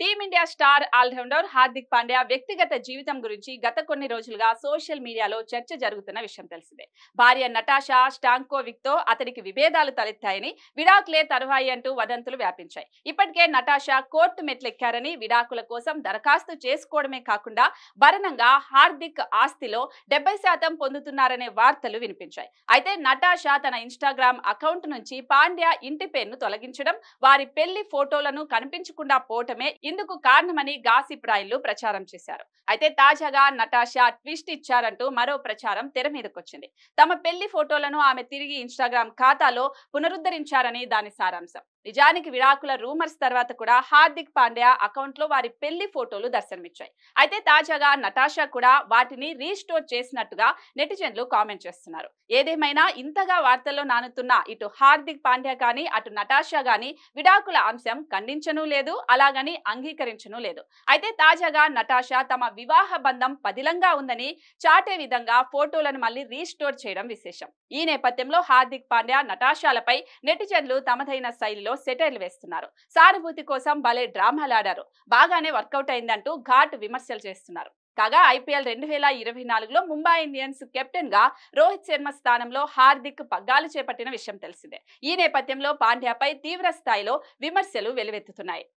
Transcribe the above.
team India star all rounder Hardik Pandya వ్యక్తిగత జీవితం గురించి గత కొన్ని రోజులుగా సోషల్ మీడియాలో చర్చ జరుగుతున్న విషయం తెలిసిందే భార్య నటాషా స్టాంకోవిక్ తో అతనికి విభేదాలు తలెత్తాయని విడాకులే తరువాయి అంటూ వదంతులు వ్యాపించాయి ఇప్పటికే నటాషా కోర్టు మెట్లెక్కారని విడాకుల కోసం దరఖాస్తు చేసుకోవడమే కాకుండా భరణంగా హార్దిక్ ఆస్తిలో డెబ్బై శాతం పొందుతున్నారనే వార్తలు వినిపించాయి అయితే నటాషా తన ఇన్స్టాగ్రామ్ అకౌంట్ నుంచి పాండ్యా ఇంటి పేరును తొలగించడం వారి పెళ్లి ఫోటోలను కనిపించకుండా పోవటమే ఇందుకు కారణమని గాసిప్ రాయిలు ప్రచారం చేశారు అయితే తాజాగా నటాషా ట్విస్ట్ ఇచ్చారంటూ మరో ప్రచారం తెర మీదకొచ్చింది తమ పెళ్లి ఫోటోలను ఆమె తిరిగి ఇన్స్టాగ్రామ్ ఖాతాలో పునరుద్ధరించారని దాని సారాంశం నిజానికి విడాకుల రూమర్స్ తర్వాత కూడా హార్దిక్ పాండ్యా అకౌంట్ లో వారి పెళ్లి ఫోటోలు దర్శనమిచ్చాయి అయితే తాజాగా నటాషా కూడా వాటిని రీస్టోర్ చేసినట్టుగా నెటిజన్లు కామెంట్ చేస్తున్నారు ఏదేమైనా ఇంతగా వార్తల్లో నానుతున్న ఇటు హార్దిక్ పాండ్యా కానీ అటు నటాషా కానీ విడాకుల అంశం ఖండించను లేదు అలాగని అంగీకరించను లేదు అయితే తాజాగా నటాషా తమ వివాహ బంధం పదిలంగా ఉందని చాటే విధంగా ఫోటోలను మళ్ళీ రీస్టోర్ చేయడం విశేషం ఈ నేపథ్యంలో హార్దిక్ పాండ్యా నటాషాలపై నెటిజన్లు తమదైన శైలిలో మీడియాలో సెటైర్లు వేస్తున్నారు సానుభూతి కోసం భలే డ్రామాలాడారు బాగానే వర్కౌట్ అయిందంటూ ఘాట్ విమర్శలు చేస్తున్నారు కాగా ఐపీఎల్ రెండు వేల ఇరవై నాలుగులో ముంబై ఇండియన్స్ కెప్టెన్ గా రోహిత్ శర్మ స్థానంలో హార్దిక్ పగ్గాలు చేపట్టిన విషయం తెలిసిందే ఈ నేపథ్యంలో పాండ్యాపై తీవ్ర స్థాయిలో విమర్శలు వెలువెత్తుతున్నాయి